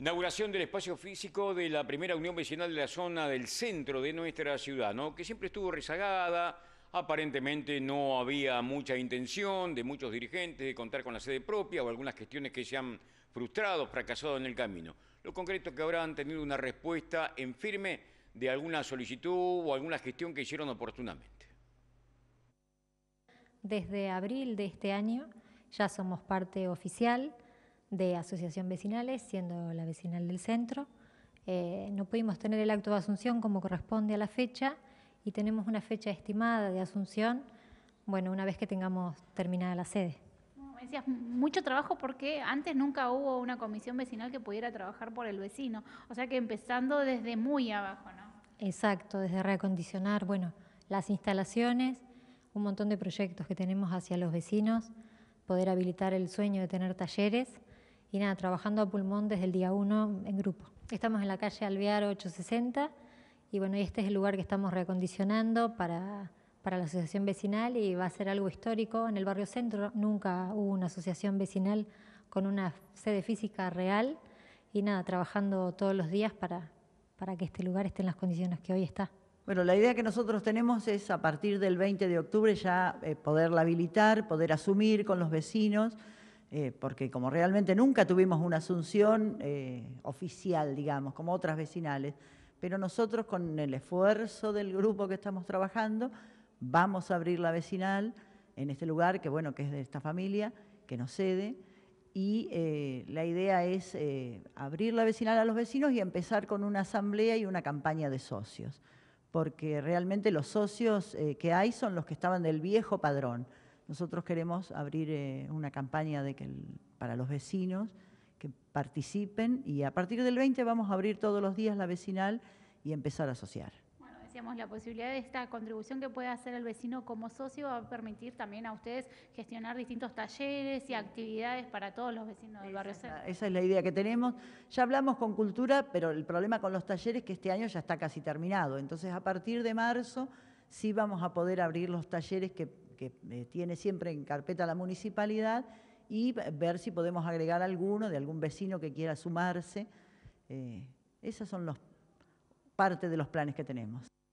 Inauguración del espacio físico de la primera unión vecinal de la zona del centro de nuestra ciudad, ¿no? que siempre estuvo rezagada, aparentemente no había mucha intención de muchos dirigentes de contar con la sede propia o algunas cuestiones que se han frustrado, fracasado en el camino. Lo concreto es que habrán tenido una respuesta en firme de alguna solicitud o alguna gestión que hicieron oportunamente. Desde abril de este año ya somos parte oficial de asociación vecinales, siendo la vecinal del centro. Eh, no pudimos tener el acto de asunción como corresponde a la fecha y tenemos una fecha estimada de asunción, bueno, una vez que tengamos terminada la sede. Decías, mucho trabajo porque antes nunca hubo una comisión vecinal que pudiera trabajar por el vecino, o sea que empezando desde muy abajo, ¿no? Exacto, desde reacondicionar, bueno, las instalaciones, un montón de proyectos que tenemos hacia los vecinos, poder habilitar el sueño de tener talleres y nada, trabajando a pulmón desde el día 1 en grupo. Estamos en la calle Alvear 860 y bueno, este es el lugar que estamos reacondicionando para, la asociación vecinal y va a ser algo histórico. En el barrio centro nunca hubo una asociación vecinal con una sede física real y nada, trabajando todos los días para, que este lugar esté en las condiciones que hoy está. Bueno, la idea que nosotros tenemos es a partir del 20 de octubre ya eh, poderla habilitar, poder asumir con los vecinos eh, porque como realmente nunca tuvimos una asunción eh, oficial, digamos, como otras vecinales, pero nosotros con el esfuerzo del grupo que estamos trabajando, vamos a abrir la vecinal en este lugar, que bueno, que es de esta familia, que nos cede, y eh, la idea es abrir la vecinal a los vecinos y empezar con una asamblea y una campaña de socios, porque realmente los socios que hay son los que estaban del viejo padrón. Nosotros queremos abrir eh, una campaña de que para los vecinos que participen y a partir del 20 vamos a abrir todos los días la vecinal y empezar a asociar Bueno, decíamos, la posibilidad de esta contribución que puede hacer el vecino como socio va a permitir también a ustedes gestionar distintos talleres y actividades para todos los vecinos del barrio Esa es la idea que tenemos. Ya hablamos con Cultura, pero el problema con los talleres es que este año ya está casi terminado. Entonces, a partir de marzo sí vamos a poder abrir los talleres que que eh, tiene siempre en carpeta la municipalidad y ver si podemos agregar alguno de algún vecino que quiera sumarse. Eh, Esas son las partes de los planes que tenemos.